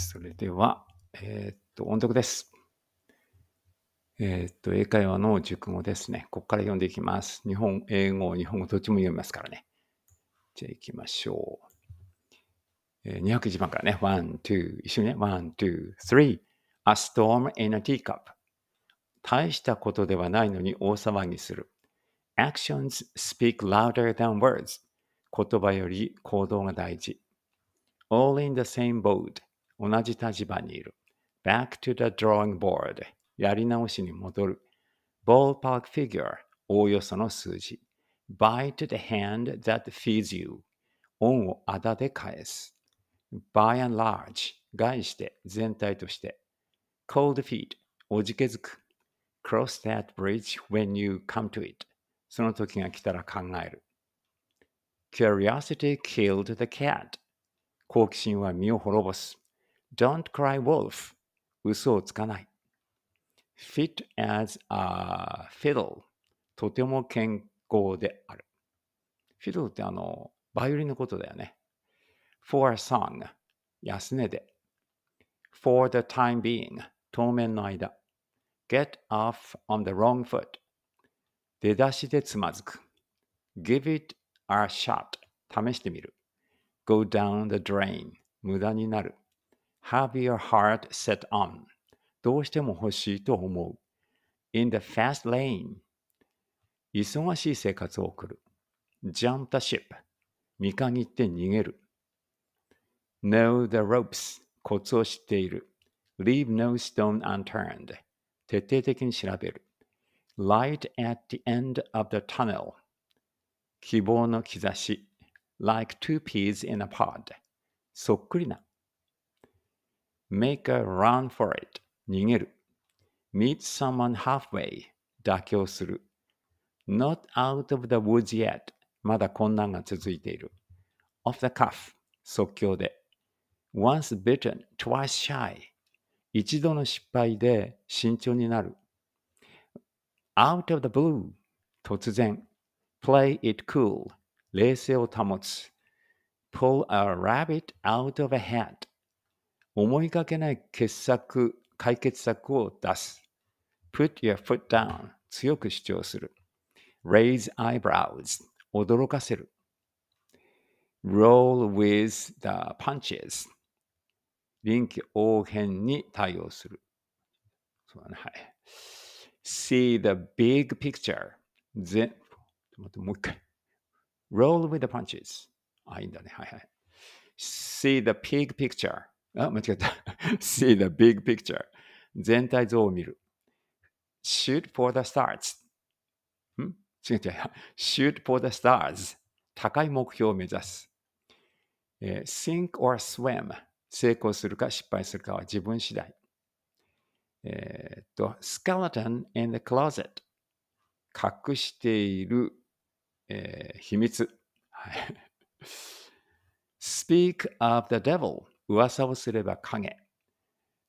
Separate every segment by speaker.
Speaker 1: それでは、えー、っと、音読です。えー、っと、英会話の熟語ですね。ここから読んでいきます。日本、英語、日本語、どっちも読みますからね。じゃあ行きましょう。えー、201番からね。1、2、一緒にね。1、2、3。A storm in a teacup. 大したことではないのに大騒ぎする。Actions speak louder than words. 言葉より行動が大事。All in the same boat. 同じ立場にいる。back to the drawing board やり直しに戻る。ballpark figure おおよその数字。buy to the hand that feeds you 恩をあだで返す。by and large 概して全体として。cold feet おじけづく。cross that bridge when you come to it その時が来たら考える。curiosity killed the cat 好奇心は身を滅ぼす。Don't cry wolf 嘘をつかない Fit as a fiddle とても健康であるフィドルってあのバイオリンのことだよね For a song 安値で For the time being 当面の間 Get off on the wrong foot 出だしでつまずく Give it a shot 試してみる Go down the drain 無駄になる have your heart set on どうしても欲しいと思う in the fast lane 忙しい生活を送る jump the ship 見限って逃げる know the ropes コツを知っている leave no stone unturned 徹底的に調べる light at the end of the tunnel 希望の兆し like two peas in a pod そっくりな make a run for it 逃げる meet someone halfway 妥協する not out of the woods yet まだ困難が続いている off the cuff 即興で once bitten twice shy 一度の失敗で慎重になる out of the blue 突然 play it cool 冷静を保つ pull a rabbit out of a hat 思いがけない傑作、解決策を出す。put your foot down 強く主張する。raise eyebrows 驚かせる。roll with the punches 臨機応変に対応する。そうだね、はい。see the big picture ぜ待ってもう一回。roll with the punches あ、いいんだね。はいはい。see the big picture あ、間違った。see the big picture. 全体像を見る。shoot for the stars. ん違う違う。shoot for the stars. 高い目標を目指す。えー、sink or swim. 成功するか失敗するかは自分次第。えー、っと、skeleton in the closet. 隠している、えー、秘密。speak of the devil. 噂をすれば影。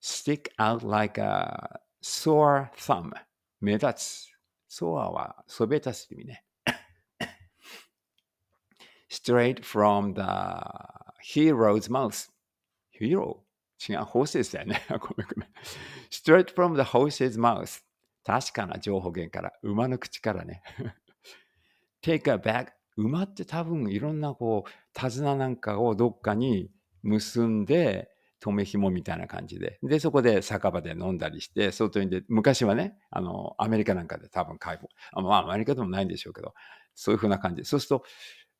Speaker 1: stick out like a sore thumb 目立つ。ソアはそべたす意味ね。straight from the hero's mouth. hero? 違う、ホ o ス s e よね。ごめんごめん。straight from the horse's mouth. 確かな情報源から、馬の口からね。take a bag. 馬って多分いろんなこう、手綱なんかをどっかに結んで、留め紐みたいな感じで。で、そこで酒場で飲んだりして、外に出昔はね、あの、アメリカなんかで多分解放。あまあ、アメリカでもないんでしょうけど、そういうふうな感じ。そうすると、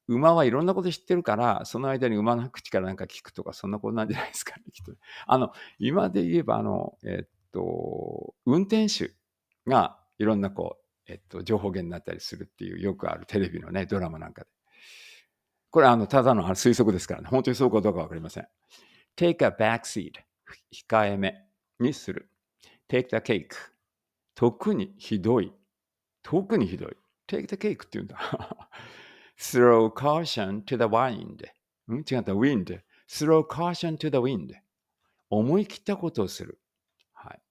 Speaker 1: 馬はいろんなこと知ってるから、その間に馬の口からなんか聞くとか、そんなことなんじゃないですかね、きっと。あの、今で言えば、あの、えっと、運転手がいろんなこう、えっと、情報源になったりするっていう、よくあるテレビのね、ドラマなんかで。これはあのただの推測ですからね。本当にそうかどうかわかりません。take a back seat 控えめにする。take the cake 特にひどい。特にひどい。take the cake って言うんだ。throw caution to the wind うん違った、wind throw caution to the wind 思い切ったことをする。はい。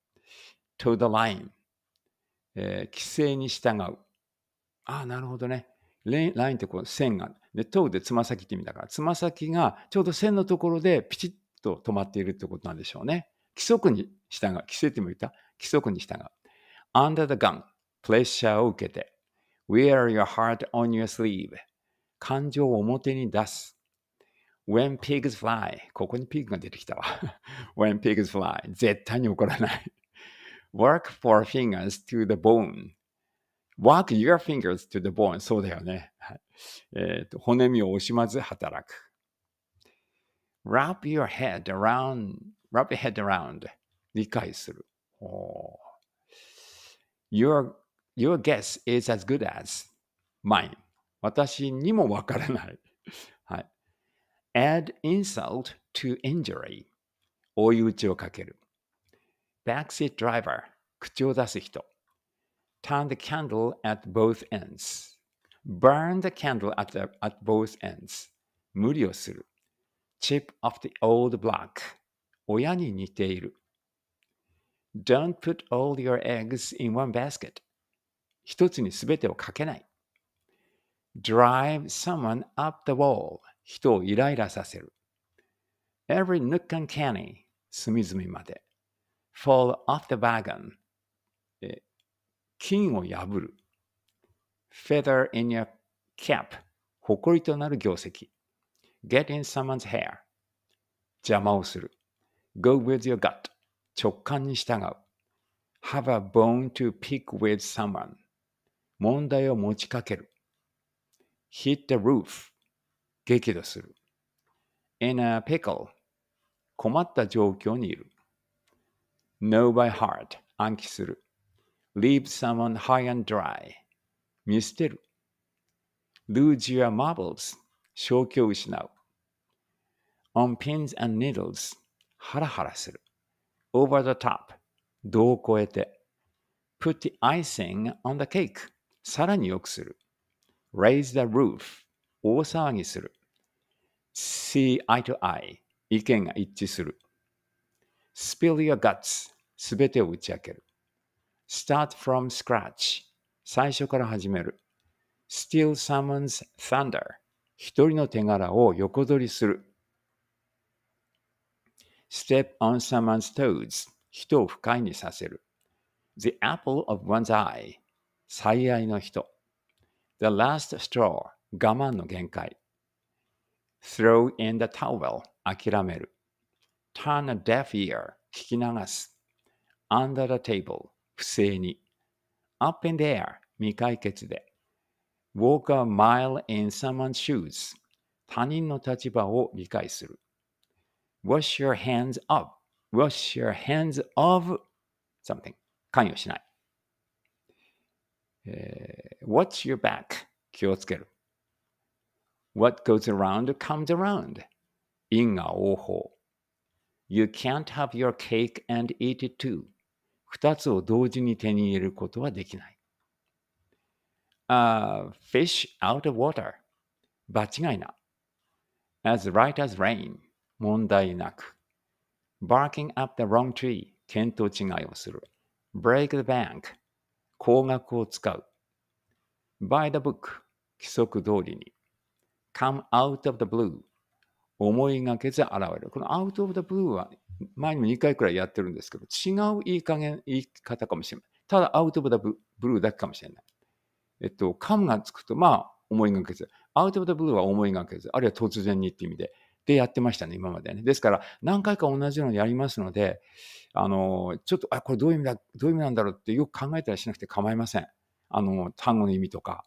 Speaker 1: to the line、えー、規制に従う。ああ、なるほどね。ラインってこう線がでトーでつま先って意味だから、つま先がちょうど線のところでピチッと止まっているってことなんでしょうね。規則に従う。規制っても言った規則に従う。under the gun プレッシャーを受けて wear your heart on your sleeve 感情を表に出す when pigs fly ここにピグが出てきたわ when pigs fly 絶対に怒らない work for fingers to the bone work your fingers to the bone. そうだよね。えーと、骨身を惜しまず働く。wrap your head around, wrap your head around. 理解する。your, your guess is as good as mine. 私にもわからない。はい。add insult to injury. 追い打ちをかける。backseat driver. 口を出す人。turn the candle at both ends. Burn the candle at, the, at both ends. 無理をする。Chip of the old block. 親に似ている。Don't put all your eggs in one basket. 一つにすべてをかけない。Drive someone up the wall. 人をイライラさせる。Every nook and canny. 隅々まで。Fall off the wagon. Eh, 金を破る。feather in your cap 誇りとなる業績。get in someone's hair 邪魔をする。go with your gut 直感に従う。have a bone to pick with someone 問題を持ちかける。hit the roof 激怒する。in a pickle 困った状況にいる。know by heart 暗記する。leave someone high and dry 見捨てる lose your marbles 消去を失う on pins and needles ハラハラする over the top 度を超えて put the icing on the cake さらに良くする raise the roof 大騒ぎする see eye to eye 意見が一致する spill your guts すべてを打ち明ける start from scratch 最初から始める steal someone's thunder 一人の手柄を横取りする step on someone's toes 人を不快にさせる the apple of one's eye 最愛の人 the last straw 我慢の限界 throw in the towel 諦める turn a deaf ear 聞き流す under the table 不正に。Up in the air 未解決で。Walk a mile in someone's shoes 他人の立場を理解する。Wash your hands up wash your hands of something 関与しない。えー、watch your back 気をつける。What goes around comes around 因果応報。You can't have your cake and eat it too. 2つを同時に手に入れることはできない。A fish out of water 場違いな。as right as rain 問題なく。barking up the wrong tree 見当違いをする。break the bank 高額を使う。by the book 規則通りに。come out of the blue 思いがけず現れる。この out of the blue は前にも2回くらいやってるんですけど、違ういい加減、言い方かもしれない。ただ、アウト・オブ・ダ・ブルーだけかもしれない。えっと、カムがつくと、まあ、思いがけず。アウト・オブ・ダ・ブルーは思いがけず。あるいは突然にっていう意味で。で、やってましたね、今までね。ですから、何回か同じのやりますので、あの、ちょっと、あ、これどういう意味だ、どういう意味なんだろうってよく考えたりしなくて構いません。あの、単語の意味とか。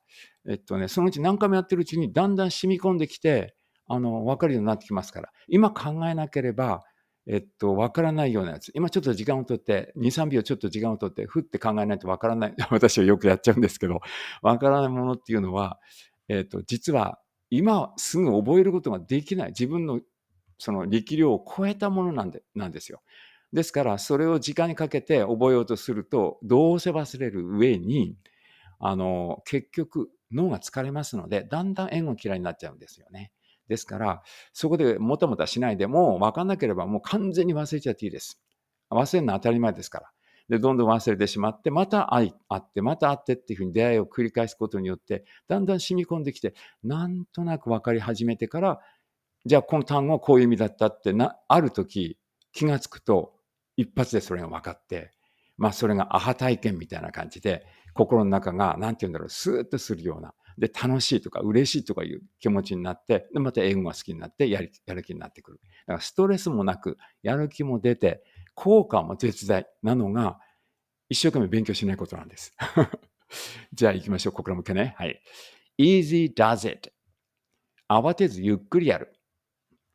Speaker 1: えっとね、そのうち何回もやってるうちに、だんだん染み込んできて、あの、わかるようになってきますから、今考えなければ、えっと、わからないようなやつ。今ちょっと時間をとって、2、3秒ちょっと時間をとって、ふって考えないとわからない。私はよくやっちゃうんですけど、わからないものっていうのは、えっと、実は今すぐ覚えることができない。自分のその力量を超えたものなんでなんですよ。ですから、それを時間にかけて覚えようとすると、どうせ忘れる上に、あの、結局、脳が疲れますので、だんだん縁を嫌いになっちゃうんですよね。ですから、そこでもたもたしないでもわかんなければもう完全に忘れちゃっていいです。忘れるのは当たり前ですから。で、どんどん忘れてしまって、また会会って、また会ってっていうふうに出会いを繰り返すことによって、だんだん染み込んできて、なんとなく分かり始めてから、じゃあこの単語はこういう意味だったってな、ある時気がつくと、一発でそれが分かって、まあそれがアハ体験みたいな感じで、心の中が、なんて言うんだろう、スーッとするような、で、楽しいとか嬉しいとかいう気持ちになって、で、また英語が好きになってやる、やる気になってくる。だからストレスもなく、やる気も出て、効果も絶大なのが、一生懸命勉強しないことなんです。じゃあ行きましょう。ここら向けね。はい。easy does it. 慌てずゆっくりやる。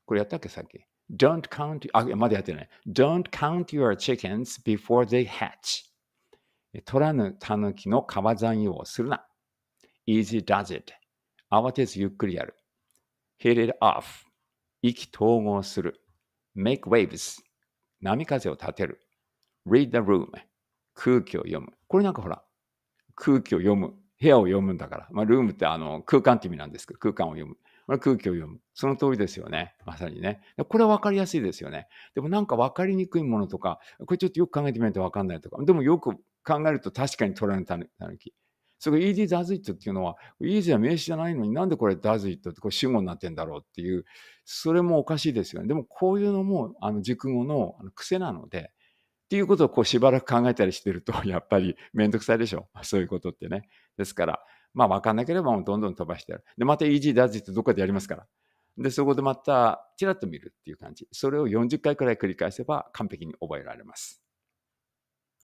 Speaker 1: これやったっけさっき。don't count, あ、まだやってない。don't count your chickens before they hatch. 取らぬ狸の川残用をするな。easy does it 慌てずゆっくりやる hit it off 意気統合する make waves 波風を立てる read the room 空気を読むこれなんかほら空気を読む部屋を読むんだから、まあ、ルームってあの空間って意味なんですけど空間を読むまあ、空気を読む。その通りですよね。まさにね。これは分かりやすいですよね。でもなんか分かりにくいものとか、これちょっとよく考えてみないと分かんないとか、でもよく考えると確かに取られたぬき。それが ED does it っていうのは、ED は名詞じゃないのになんでこれ does it ってこれ主語になってんだろうっていう、それもおかしいですよね。でもこういうのもあの熟語の癖なので、っていうことをこうしばらく考えたりしてると、やっぱりめんどくさいでしょ。そういうことってね。ですから、まあ分かんなければもうどんどん飛ばしてやる。で、また EG ダイットどっかでやりますから。で、そこでまたちらっと見るっていう感じ。それを40回くらい繰り返せば完璧に覚えられます。